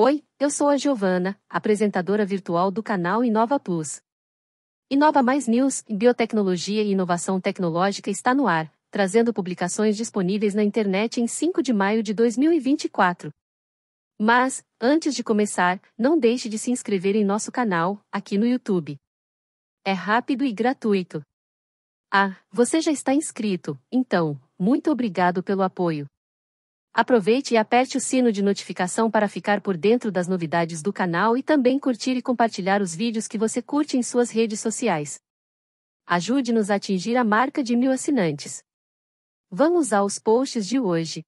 Oi, eu sou a Giovana, apresentadora virtual do canal Inova Plus. Inova Mais News, Biotecnologia e Inovação Tecnológica está no ar, trazendo publicações disponíveis na internet em 5 de maio de 2024. Mas, antes de começar, não deixe de se inscrever em nosso canal, aqui no YouTube. É rápido e gratuito. Ah, você já está inscrito, então, muito obrigado pelo apoio. Aproveite e aperte o sino de notificação para ficar por dentro das novidades do canal e também curtir e compartilhar os vídeos que você curte em suas redes sociais. Ajude-nos a atingir a marca de mil assinantes. Vamos aos posts de hoje.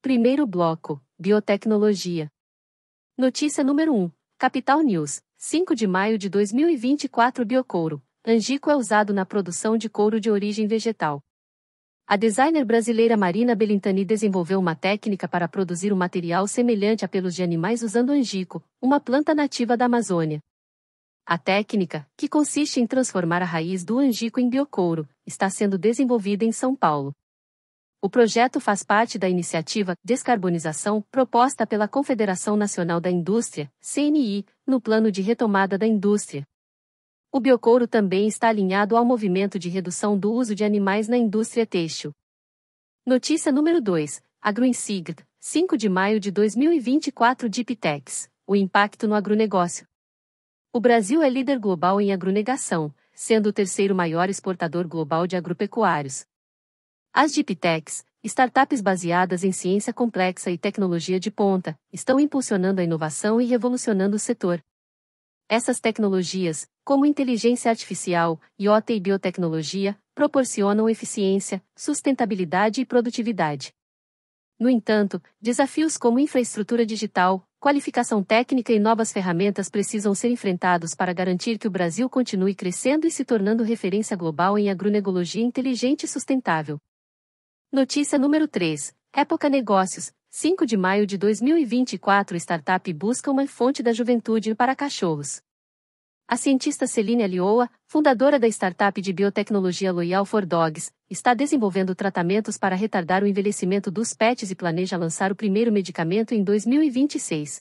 Primeiro bloco: Biotecnologia. Notícia número 1. Capital News, 5 de maio de 2024 Biocouro. Angico é usado na produção de couro de origem vegetal. A designer brasileira Marina Belintani desenvolveu uma técnica para produzir um material semelhante a pelos de animais usando angico, uma planta nativa da Amazônia. A técnica, que consiste em transformar a raiz do angico em biocouro, está sendo desenvolvida em São Paulo. O projeto faz parte da iniciativa Descarbonização proposta pela Confederação Nacional da Indústria, CNI, no Plano de Retomada da Indústria, o biocouro também está alinhado ao movimento de redução do uso de animais na indústria têxtil. Notícia número 2. AgroInsigd, 5 de maio de 2024 Diptex. O impacto no agronegócio. O Brasil é líder global em agronegação, sendo o terceiro maior exportador global de agropecuários. As Diptex, startups baseadas em ciência complexa e tecnologia de ponta, estão impulsionando a inovação e revolucionando o setor, essas tecnologias, como inteligência artificial, IoT e biotecnologia, proporcionam eficiência, sustentabilidade e produtividade. No entanto, desafios como infraestrutura digital, qualificação técnica e novas ferramentas precisam ser enfrentados para garantir que o Brasil continue crescendo e se tornando referência global em agronegologia inteligente e sustentável. Notícia número 3. Época Negócios, 5 de maio de 2024 Startup busca uma fonte da juventude para cachorros. A cientista Celine Alioa, fundadora da startup de biotecnologia Loyal for Dogs, está desenvolvendo tratamentos para retardar o envelhecimento dos pets e planeja lançar o primeiro medicamento em 2026.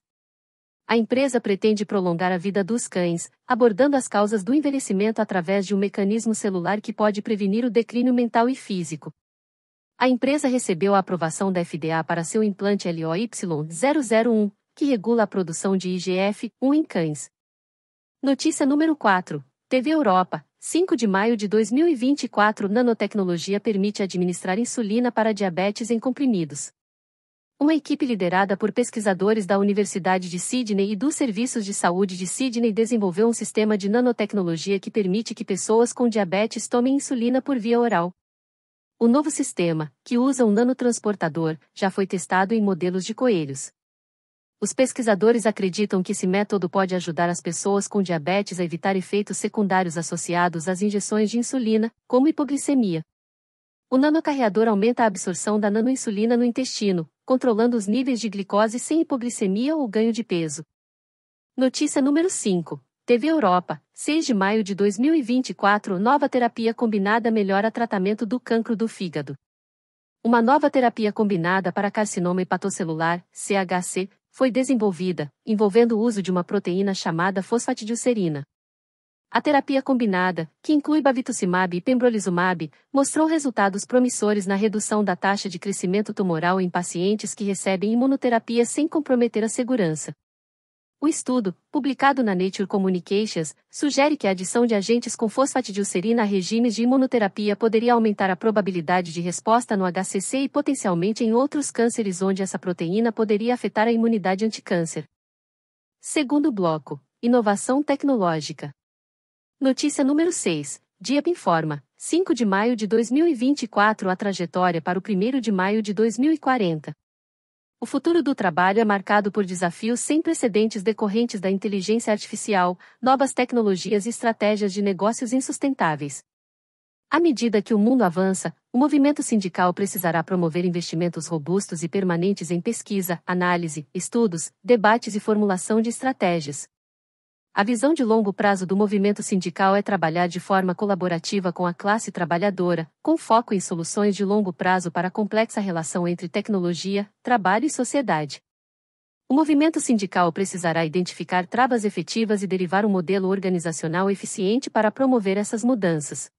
A empresa pretende prolongar a vida dos cães, abordando as causas do envelhecimento através de um mecanismo celular que pode prevenir o declínio mental e físico, a empresa recebeu a aprovação da FDA para seu implante LOY001, que regula a produção de IGF-1 em cães. Notícia número 4. TV Europa, 5 de maio de 2024 Nanotecnologia permite administrar insulina para diabetes em comprimidos. Uma equipe liderada por pesquisadores da Universidade de Sydney e dos Serviços de Saúde de Sydney desenvolveu um sistema de nanotecnologia que permite que pessoas com diabetes tomem insulina por via oral. O novo sistema, que usa um nanotransportador, já foi testado em modelos de coelhos. Os pesquisadores acreditam que esse método pode ajudar as pessoas com diabetes a evitar efeitos secundários associados às injeções de insulina, como hipoglicemia. O nanocarreador aumenta a absorção da nanoinsulina no intestino, controlando os níveis de glicose sem hipoglicemia ou ganho de peso. Notícia número 5. TV Europa, 6 de maio de 2024 Nova terapia combinada melhora tratamento do cancro do fígado. Uma nova terapia combinada para carcinoma hepatocelular, CHC, foi desenvolvida, envolvendo o uso de uma proteína chamada fosfatidilcerina. A terapia combinada, que inclui bavitucimab e pembrolizumab, mostrou resultados promissores na redução da taxa de crescimento tumoral em pacientes que recebem imunoterapia sem comprometer a segurança. O estudo, publicado na Nature Communications, sugere que a adição de agentes com fosfatidilcerina a regimes de imunoterapia poderia aumentar a probabilidade de resposta no HCC e potencialmente em outros cânceres onde essa proteína poderia afetar a imunidade anticâncer. Segundo bloco: Inovação tecnológica. Notícia número 6. DIAP informa: 5 de maio de 2024 a trajetória para o 1 de maio de 2040. O futuro do trabalho é marcado por desafios sem precedentes decorrentes da inteligência artificial, novas tecnologias e estratégias de negócios insustentáveis. À medida que o mundo avança, o movimento sindical precisará promover investimentos robustos e permanentes em pesquisa, análise, estudos, debates e formulação de estratégias. A visão de longo prazo do movimento sindical é trabalhar de forma colaborativa com a classe trabalhadora, com foco em soluções de longo prazo para a complexa relação entre tecnologia, trabalho e sociedade. O movimento sindical precisará identificar travas efetivas e derivar um modelo organizacional eficiente para promover essas mudanças.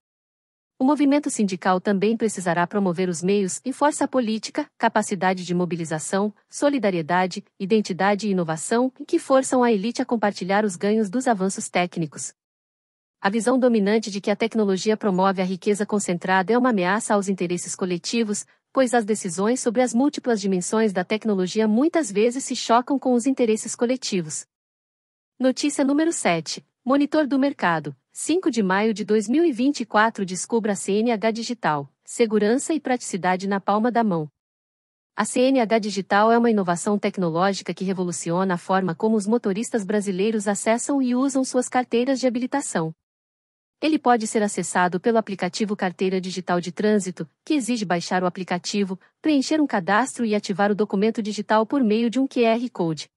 O movimento sindical também precisará promover os meios e força política, capacidade de mobilização, solidariedade, identidade e inovação que forçam a elite a compartilhar os ganhos dos avanços técnicos. A visão dominante de que a tecnologia promove a riqueza concentrada é uma ameaça aos interesses coletivos, pois as decisões sobre as múltiplas dimensões da tecnologia muitas vezes se chocam com os interesses coletivos. Notícia número 7. Monitor do mercado. 5 de maio de 2024 descubra a CNH Digital, segurança e praticidade na palma da mão. A CNH Digital é uma inovação tecnológica que revoluciona a forma como os motoristas brasileiros acessam e usam suas carteiras de habilitação. Ele pode ser acessado pelo aplicativo Carteira Digital de Trânsito, que exige baixar o aplicativo, preencher um cadastro e ativar o documento digital por meio de um QR Code.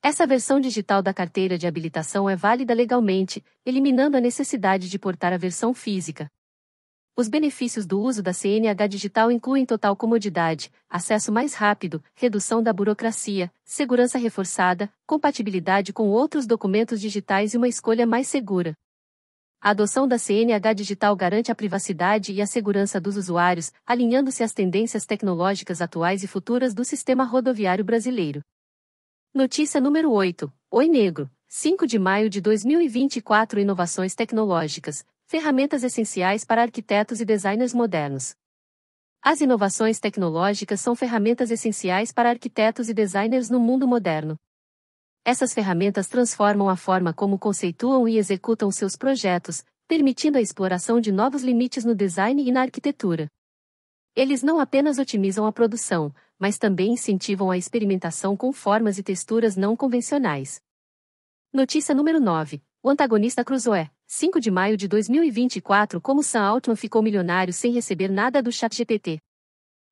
Essa versão digital da carteira de habilitação é válida legalmente, eliminando a necessidade de portar a versão física. Os benefícios do uso da CNH digital incluem total comodidade, acesso mais rápido, redução da burocracia, segurança reforçada, compatibilidade com outros documentos digitais e uma escolha mais segura. A adoção da CNH digital garante a privacidade e a segurança dos usuários, alinhando-se às tendências tecnológicas atuais e futuras do sistema rodoviário brasileiro. Notícia número 8. Oi Negro. 5 de maio de 2024 Inovações tecnológicas, ferramentas essenciais para arquitetos e designers modernos. As inovações tecnológicas são ferramentas essenciais para arquitetos e designers no mundo moderno. Essas ferramentas transformam a forma como conceituam e executam seus projetos, permitindo a exploração de novos limites no design e na arquitetura. Eles não apenas otimizam a produção, mas também incentivam a experimentação com formas e texturas não convencionais. Notícia número 9. O antagonista Crusoe, 5 é, de maio de 2024 Como Sam Altman ficou milionário sem receber nada do ChatGPT.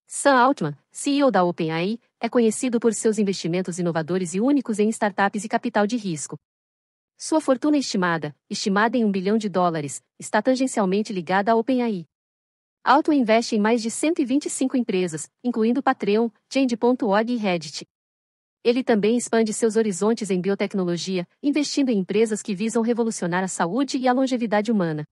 Sam Altman, CEO da OpenAI, é conhecido por seus investimentos inovadores e únicos em startups e capital de risco. Sua fortuna é estimada, estimada em um bilhão de dólares, está tangencialmente ligada à OpenAI. Auto investe em mais de 125 empresas, incluindo Patreon, Change.org e Reddit. Ele também expande seus horizontes em biotecnologia, investindo em empresas que visam revolucionar a saúde e a longevidade humana.